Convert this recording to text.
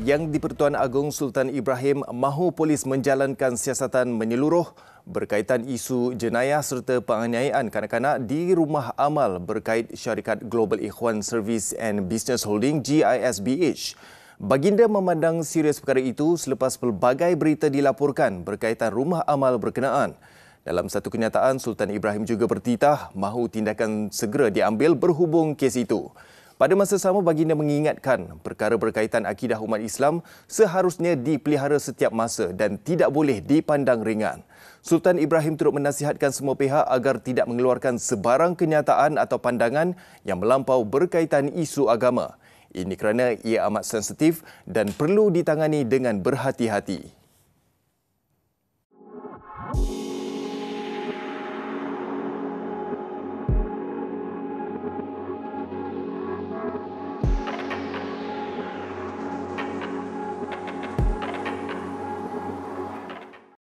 yang di-Pertuan Agong Sultan Ibrahim mahu polis menjalankan siasatan menyeluruh berkaitan isu jenayah serta penganiayaan kanak-kanak di rumah amal berkait syarikat Global Ikhwan Service and Business Holding GISBH. Baginda memandang serius perkara itu selepas pelbagai berita dilaporkan berkaitan rumah amal berkenaan. Dalam satu kenyataan, Sultan Ibrahim juga bertitah mahu tindakan segera diambil berhubung kes itu. Pada masa sama, baginda mengingatkan perkara berkaitan akidah umat Islam seharusnya dipelihara setiap masa dan tidak boleh dipandang ringan. Sultan Ibrahim turut menasihatkan semua pihak agar tidak mengeluarkan sebarang kenyataan atau pandangan yang melampau berkaitan isu agama. Ini kerana ia amat sensitif dan perlu ditangani dengan berhati-hati.